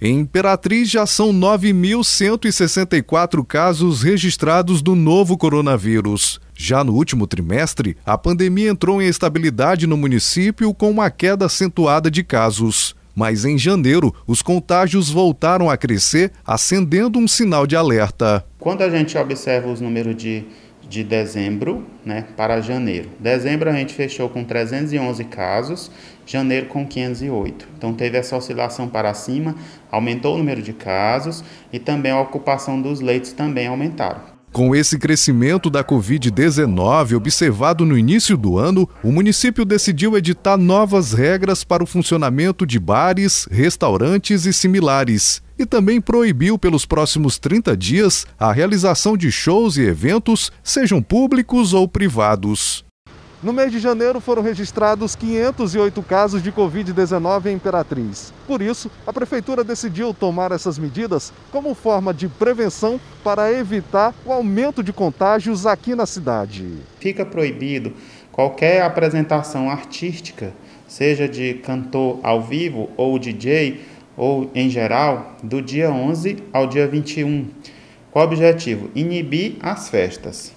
Em Imperatriz já são 9.164 casos registrados do novo coronavírus. Já no último trimestre, a pandemia entrou em estabilidade no município com uma queda acentuada de casos. Mas em janeiro, os contágios voltaram a crescer, acendendo um sinal de alerta. Quando a gente observa os números de de dezembro né, para janeiro. Dezembro a gente fechou com 311 casos, janeiro com 508. Então teve essa oscilação para cima, aumentou o número de casos e também a ocupação dos leitos também aumentaram. Com esse crescimento da Covid-19 observado no início do ano, o município decidiu editar novas regras para o funcionamento de bares, restaurantes e similares. E também proibiu pelos próximos 30 dias a realização de shows e eventos, sejam públicos ou privados. No mês de janeiro foram registrados 508 casos de Covid-19 em Imperatriz. Por isso, a Prefeitura decidiu tomar essas medidas como forma de prevenção para evitar o aumento de contágios aqui na cidade. Fica proibido qualquer apresentação artística, seja de cantor ao vivo ou DJ, ou em geral, do dia 11 ao dia 21. Qual o objetivo? Inibir as festas.